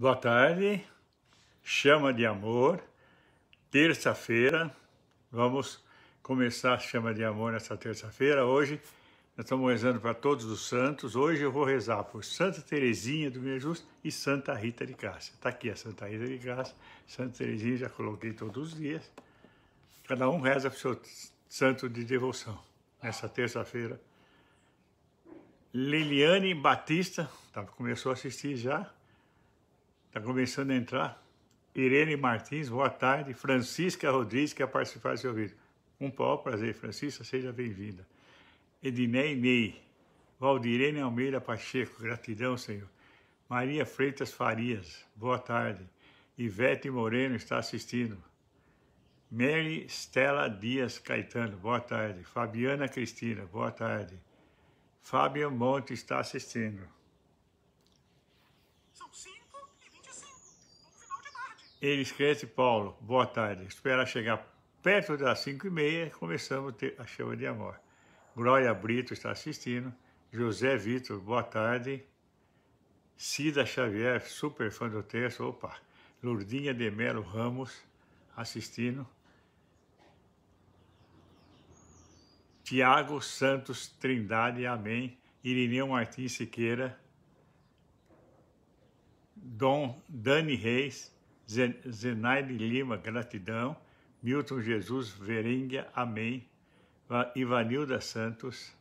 Boa tarde, chama de amor, terça-feira, vamos começar a chama de amor nessa terça-feira. Hoje nós estamos rezando para todos os santos. Hoje eu vou rezar por Santa Terezinha do Jesus e Santa Rita de Cássia. Está aqui a Santa Rita de Cássia, Santa Terezinha já coloquei todos os dias. Cada um reza para o seu santo de devoção. Nessa terça-feira, Liliane Batista, tá, começou a assistir já, Está começando a entrar. Irene Martins, boa tarde. Francisca Rodrigues, que é participar do seu vídeo. Um maior prazer, Francisca, seja bem-vinda. Edinei Ney, Valdirene Almeida Pacheco, gratidão, Senhor. Maria Freitas Farias, boa tarde. Ivete Moreno está assistindo. Mary Stella Dias Caetano, boa tarde. Fabiana Cristina, boa tarde. Fábio Monte está assistindo. São cinco ele escreve, Paulo, boa tarde. Espera chegar perto das 5 e meia, começamos a chuva de amor. Glória Brito está assistindo. José Vitor, boa tarde. Cida Xavier, super fã do texto. Opa! Lurdinha de Melo Ramos, assistindo. Tiago Santos Trindade, amém. Irineu Martins Siqueira. Dom Dani Reis, Zenaide Lima, gratidão. Milton Jesus Verenga, amém. Ivanilda Santos.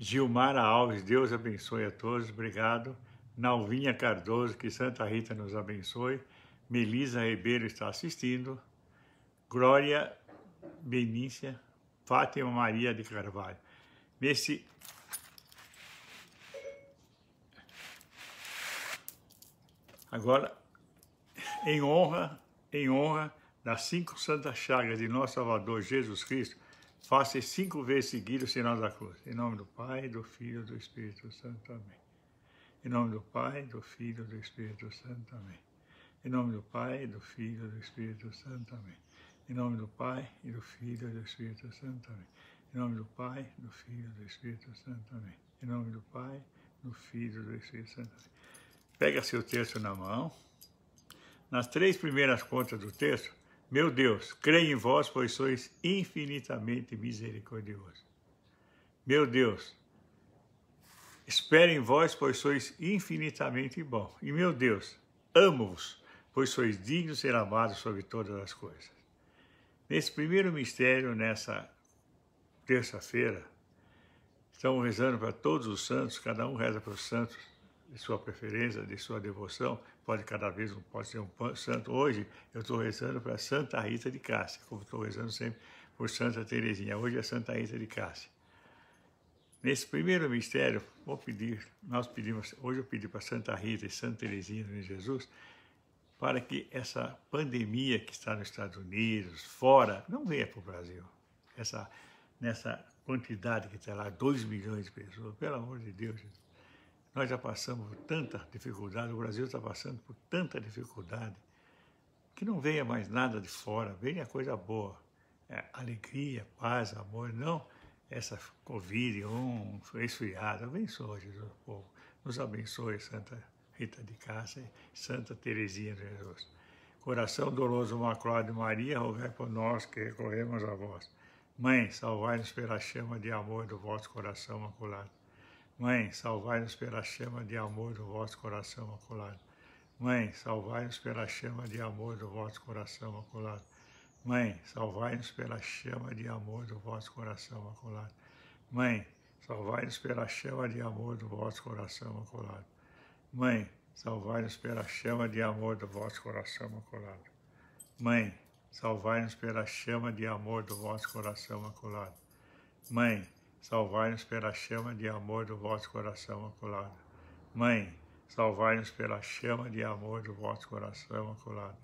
Gilmara Alves, Deus abençoe a todos, obrigado. Nalvinha Cardoso, que Santa Rita nos abençoe. Melisa Ribeiro está assistindo. Glória Benícia, Fátima Maria de Carvalho. Nesse Agora em honra, em honra das cinco santas chagas de nosso Salvador Jesus Cristo, faça cinco vezes seguido o sinal da cruz. Em nome do Pai, do Filho e do Espírito Santo. Amém. Em nome do Pai, do Filho e do Espírito Santo. Amém. Em nome do Pai, do Filho e do Espírito Santo. Amém. Em nome do Pai, e do Filho e do Espírito Santo. Amém. Em nome do Pai, do Filho e do Espírito Santo. Amém. Em nome do Pai, do Filho e do Espírito Santo. Amém. Pega seu texto na mão nas três primeiras contas do texto, meu Deus, creio em vós, pois sois infinitamente misericordioso. Meu Deus, espero em vós, pois sois infinitamente bom. E meu Deus, amo-vos, pois sois dignos de ser amados sobre todas as coisas. Nesse primeiro mistério, nessa terça-feira, estamos rezando para todos os santos, cada um reza para os santos de sua preferência, de sua devoção, pode cada vez pode ser um santo. Hoje eu estou rezando para Santa Rita de Cássia, como estou rezando sempre por Santa Teresinha. Hoje é Santa Rita de Cássia. Nesse primeiro mistério, vou pedir, nós pedimos, hoje eu pedi para Santa Rita e Santa Teresinha de Jesus, para que essa pandemia que está nos Estados Unidos, fora, não venha para o Brasil. Essa, nessa quantidade que está lá, 2 milhões de pessoas, pelo amor de Deus, nós já passamos por tanta dificuldade, o Brasil está passando por tanta dificuldade, que não venha mais nada de fora, venha coisa boa. É, alegria, paz, amor, não essa Covid, um resfriado. Abençoa, Jesus, o povo. Nos abençoe, Santa Rita de Cássia, Santa Teresinha de Jesus. Coração doloroso, de Maria, rogai por nós que recorremos a vós. Mãe, salvai-nos pela chama de amor do vosso coração maculado. Mãe, salvai-nos pela chama de amor do vosso coração maculado. Mãe, salvai-nos pela chama de amor do vosso coração maculado. Mãe, salvai-nos pela chama de amor do vosso coração maculado. Mãe, salvai-nos pela chama de amor do vosso coração maculado. Mãe, salvai-nos pela chama de amor do vosso coração maculado. Mãe, salvai-nos pela chama de amor do vosso coração maculado. Mãe, salvai-nos pela chama de amor do vosso coração acolado, Mãe, salvai-nos pela chama de amor do vosso coração acolado,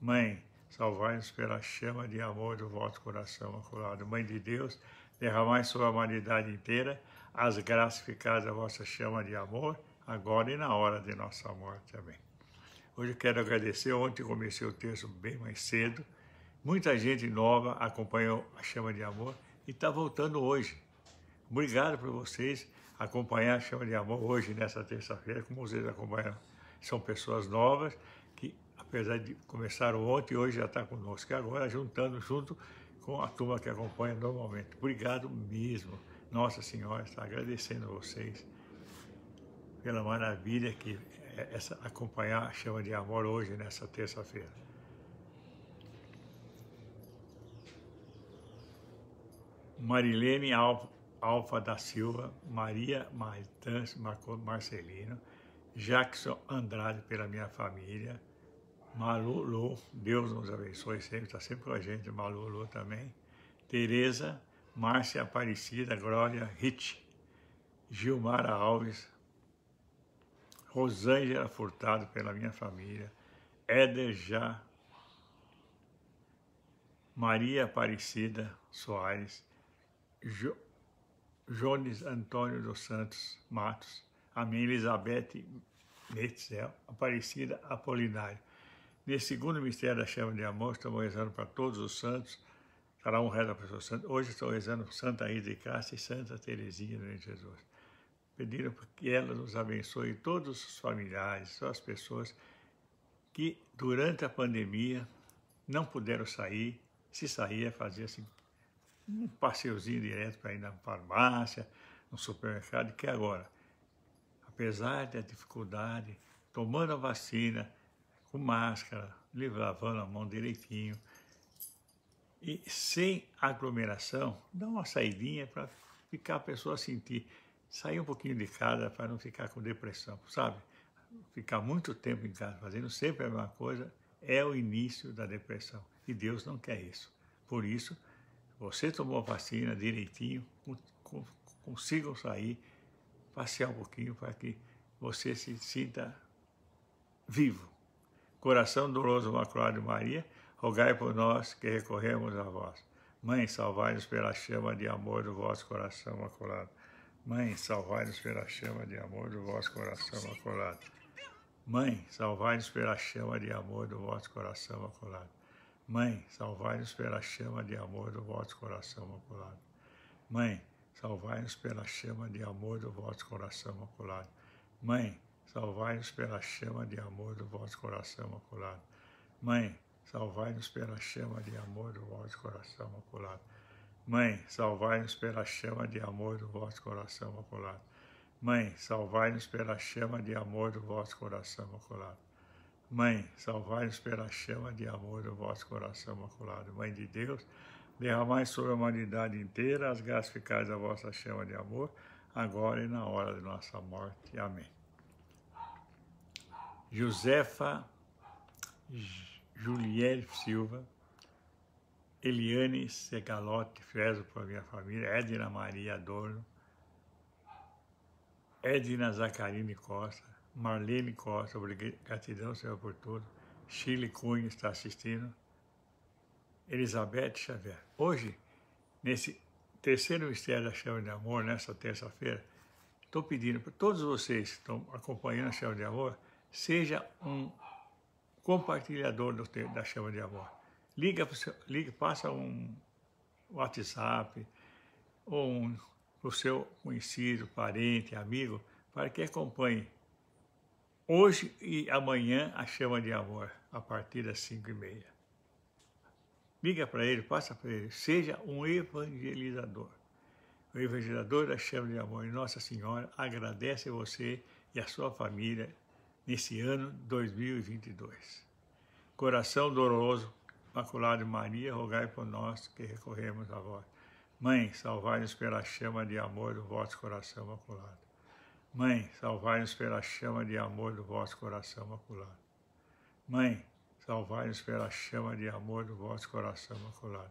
Mãe, salvai-nos pela chama de amor do vosso coração acolado, Mãe de Deus, derramai sobre a humanidade inteira as graças a da vossa chama de amor, agora e na hora de nossa morte. Amém. Hoje eu quero agradecer. Ontem comecei o texto bem mais cedo. Muita gente nova acompanhou a chama de amor e está voltando hoje. Obrigado por vocês acompanhar a Chama de Amor hoje, nessa terça-feira, como vocês acompanham. São pessoas novas que, apesar de começaram ontem, hoje já está conosco. agora, juntando junto com a turma que acompanha normalmente. Obrigado mesmo. Nossa Senhora está agradecendo a vocês pela maravilha que é essa, acompanhar a Chama de Amor hoje, nessa terça-feira. Marilene Alves, Alfa da Silva, Maria Maitans Marcelino, Jackson Andrade pela minha família, Malulu, Deus nos abençoe sempre, está sempre com a gente, Malulu também, Tereza, Márcia Aparecida, Glória Rich, Gilmara Alves, Rosângela Furtado pela minha família, Éder Já, Maria Aparecida Soares, jo Jones Antônio dos Santos Matos, a minha Elizabeth Netzel, Aparecida Apolinário. Nesse segundo mistério da chama de amor, estamos rezando para todos os santos, para um reza para os santos. Hoje estou rezando Santa Isa de Cássia e Santa Teresinha do Jesus. Pediram que ela nos abençoe todos os familiares, todas as pessoas que durante a pandemia não puderam sair, se sair é fazer assim um passeiozinho direto para ir na farmácia, no supermercado, que é agora, apesar da dificuldade, tomando a vacina, com máscara, lavando a mão direitinho, e sem aglomeração, dá uma saidinha para ficar a pessoa sentir, sair um pouquinho de casa para não ficar com depressão, sabe? Ficar muito tempo em casa fazendo sempre a mesma coisa é o início da depressão e Deus não quer isso. Por isso, você tomou a vacina direitinho, consiga sair, passear um pouquinho para que você se sinta vivo. Coração doloroso Maculado de Maria, rogai por nós que recorremos a vós. Mãe, salvai-nos pela chama de amor do vosso coração maculado. Mãe, salvai-nos pela chama de amor do vosso coração maculado. Mãe, salvai-nos pela chama de amor do vosso coração maculado. Mãe, salvai-nos pela chama de amor do vosso coração maculado. Mãe, salvai-nos pela chama de amor do vosso coração maculado. Mãe, salvai-nos pela chama de amor do vosso coração maculado. Mãe, salvai-nos pela chama de amor do vosso coração maculado. Mãe, salvai-nos pela chama de amor do vosso coração maculado. Mãe, salvai-nos pela chama de amor do vosso coração maculado. Mãe, salvai-nos pela chama de amor do vosso coração maculado. Mãe de Deus, derramai sobre a humanidade inteira as graças gracificais da vossa chama de amor, agora e na hora de nossa morte. Amém. Josefa Juliel Silva, Eliane Segalote Frezo para minha família, Edna Maria Adorno, Edna Zacarini Costa, Marlene Costa, gratidão, Senhor, por tudo. Chile Cunha está assistindo. Elizabeth Xavier. Hoje, nesse terceiro mistério da chama de amor, nessa terça-feira, estou pedindo para todos vocês que estão acompanhando a chama de amor, seja um compartilhador do, da chama de amor. Liga, liga passa um WhatsApp ou um, para o seu conhecido, parente, amigo, para que acompanhe Hoje e amanhã a chama de amor, a partir das cinco e meia. Liga para ele, passa para ele, seja um evangelizador. O evangelizador da chama de amor. E Nossa Senhora agradece a você e a sua família nesse ano 2022. Coração doloroso, Imaculado Maria, rogai por nós que recorremos a vós. Mãe, salvai-nos pela chama de amor do vosso coração imaculado. Mãe, salvai-nos pela chama de amor do vosso coração maculado. Mãe, salvai-nos pela chama de amor do vosso coração maculado.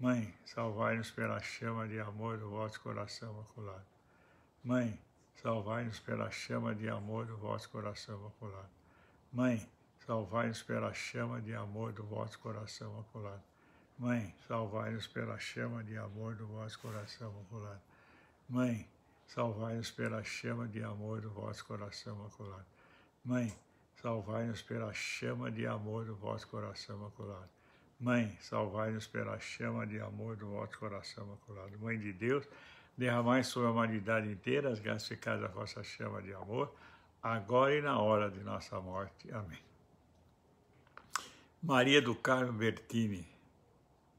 Mãe, salvai-nos pela chama de amor do vosso coração maculado. Mãe, salvai-nos pela chama de amor do vosso coração maculado. Mãe, salvai-nos pela chama de amor do vosso coração maculado. Mãe, salvai-nos pela chama de amor do vosso coração maculado. Mãe, salvai-nos pela chama de amor do vosso coração maculado. Mãe, salvai-nos pela chama de amor do vosso coração maculado. Mãe, salvai-nos pela chama de amor do vosso coração maculado. Mãe de Deus, derramai sobre a humanidade inteira as graças da vossa chama de amor, agora e na hora de nossa morte. Amém. Maria do Carmo Bertini,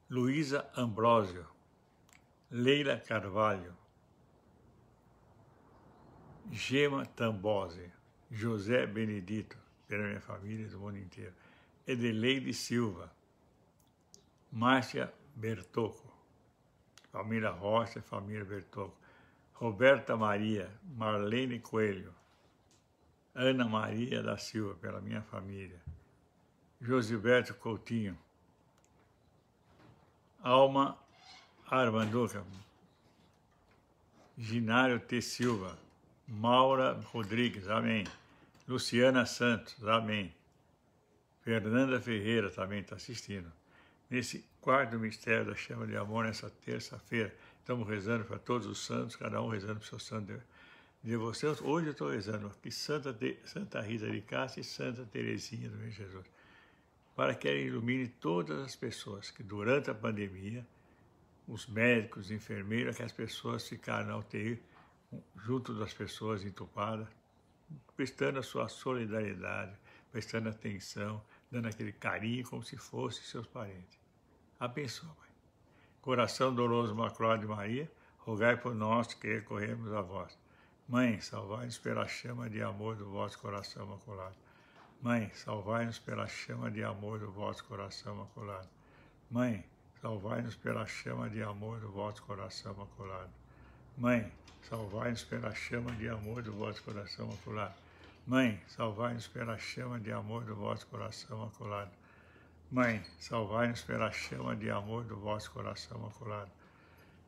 Luísa Ambrósio, Leila Carvalho, Gema Tambose, José Benedito, pela minha família e do mundo inteiro, Edeleide Silva, Márcia Bertocco, família Rocha, família Bertocco, Roberta Maria, Marlene Coelho, Ana Maria da Silva, pela minha família, Josilberto Coutinho, Alma Armanduca, Ginário T. Silva, Maura Rodrigues, amém. Luciana Santos, amém. Fernanda Ferreira também está assistindo. Nesse quarto mistério da chama de amor, nessa terça-feira, estamos rezando para todos os santos, cada um rezando para o seu santo de, vocês. Hoje eu estou rezando aqui Santa, de, Santa Rita de Cássia e Santa Terezinha do Menino Jesus, para que ela ilumine todas as pessoas que durante a pandemia, os médicos, os enfermeiros, que as pessoas ficaram na UTI, junto das pessoas entupadas, prestando a sua solidariedade, prestando atenção, dando aquele carinho como se fossem seus parentes. Abençoa, mãe Coração doloroso, maculado de Maria, rogai por nós que recorremos a vós. Mãe, salvai-nos pela chama de amor do vosso coração maculado. Mãe, salvai-nos pela chama de amor do vosso coração maculado. Mãe, salvai-nos pela chama de amor do vosso coração maculado. Mãe, salvai-nos pela chama de amor do vosso coração maculado. Mãe, salvai-nos pela chama de amor do vosso coração maculado. Mãe, salvai-nos pela chama de amor do vosso coração maculado.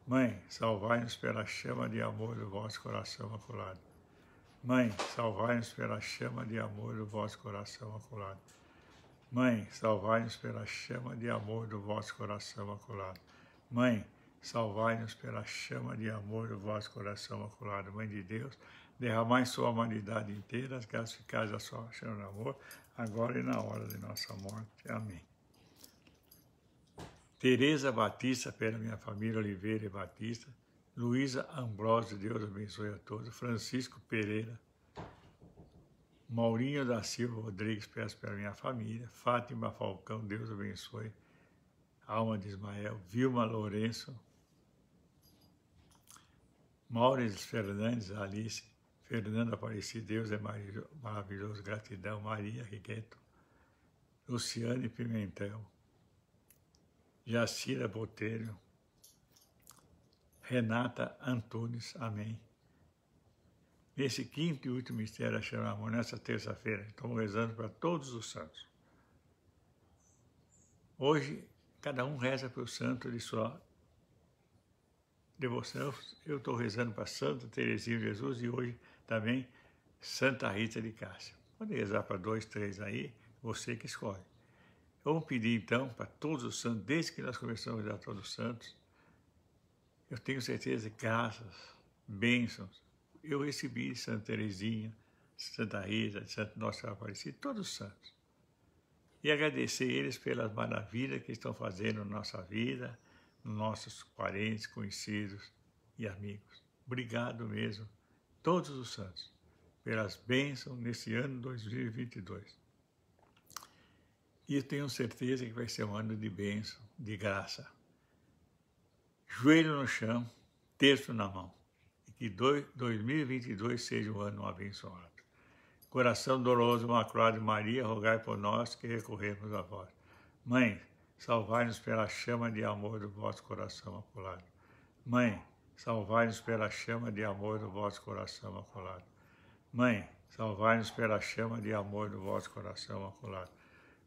Mãe, salvai-nos pela chama de amor do vosso coração maculado. Mãe, salvai-nos pela chama de amor do vosso coração maculado. Mãe, salvai-nos pela chama de amor do vosso coração maculado. Mãe, Salvai-nos pela chama de amor do vosso coração maculado, Mãe de Deus. Derramai em sua humanidade inteira as graças ficais da sua chama de amor, agora e na hora de nossa morte. Amém. Tereza Batista, pela minha família, Oliveira e Batista. Luísa Ambrosio, Deus abençoe a todos. Francisco Pereira. Maurinho da Silva Rodrigues, peço pela minha família. Fátima Falcão, Deus abençoe. Alma de Ismael. Vilma Lourenço, Maures Fernandes, Alice, Fernando Aparecido, Deus é maravilhoso, gratidão, Maria Rigueto, Luciane Pimentel, Jacira Botelho, Renata Antunes, amém. Nesse quinto e último mistério a chamamos nessa terça-feira, estamos rezando para todos os santos. Hoje, cada um reza para o santo de sua devoção. Eu estou rezando para Santa Teresinha de Jesus e hoje também Santa Rita de Cássia. Pode rezar para dois, três aí, você que escolhe. Vamos pedir então para todos os santos, desde que nós começamos a rezar todos os santos, eu tenho certeza que graças, bênçãos, eu recebi Santa Teresinha, Santa Rita, Santo Nosso Aparecido, todos os santos. E agradecer eles pelas maravilhas que estão fazendo na nossa vida, nossos parentes, conhecidos e amigos. Obrigado mesmo, todos os santos, pelas bênçãos nesse ano 2022. E eu tenho certeza que vai ser um ano de bênção, de graça. Joelho no chão, texto na mão. E que 2022 seja um ano abençoado. Coração doloroso, de Maria, rogai por nós que recorremos a vós. Mãe, salvai-nos pela chama de amor do vosso coração maculado. Mãe, salvai-nos pela chama de amor do vosso coração maculado. Mãe, salvai-nos pela chama de amor do vosso coração maculado.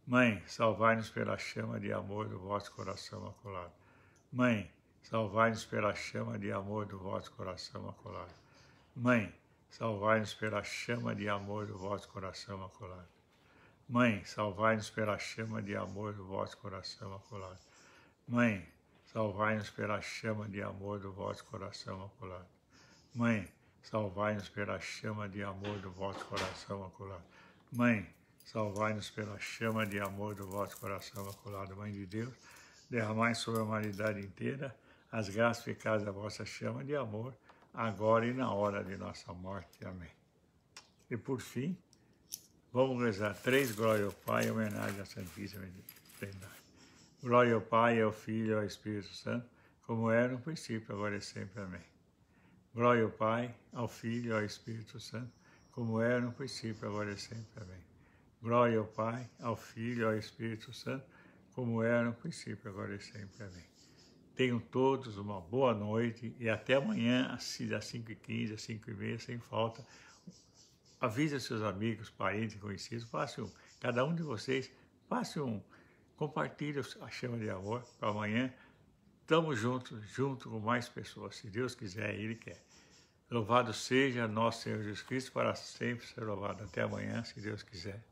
Mãe, salvai-nos pela chama de amor do vosso coração maculado. Mãe, salvai-nos pela chama de amor do vosso coração maculado. Mãe, salvai-nos pela chama de amor do vosso coração maculado. Mãe, salvai-nos pela chama de amor do vosso coração acolado. Mãe, salvai-nos pela chama de amor do vosso coração acolado. Mãe, salvai-nos pela chama de amor do vosso coração acolado. Mãe, salvai-nos pela chama de amor do vosso coração acolado. Mãe de Deus, derramai sobre a humanidade inteira as graças eficazes da vossa chama de amor, agora e na hora de nossa morte. Amém. E por fim, Vamos rezar três glórias ao Pai em homenagem à Santíssima Trindade. Glória ao Pai, ao Filho e ao Espírito Santo, como era no princípio, agora e sempre. Amém. Glória ao Pai, ao Filho e ao Espírito Santo, como era no princípio, agora e sempre. Amém. Glória ao Pai, ao Filho e ao Espírito Santo, como era no princípio, agora e sempre. Amém. Tenham todos uma boa noite e até amanhã, às 5h15, às 5h30, sem falta avise seus amigos, parentes, conhecidos, faça um, cada um de vocês, faça um, compartilhe a chama de amor para amanhã. Estamos juntos, junto com mais pessoas, se Deus quiser, Ele quer. Louvado seja nosso Senhor Jesus Cristo, para sempre ser louvado. Até amanhã, se Deus quiser.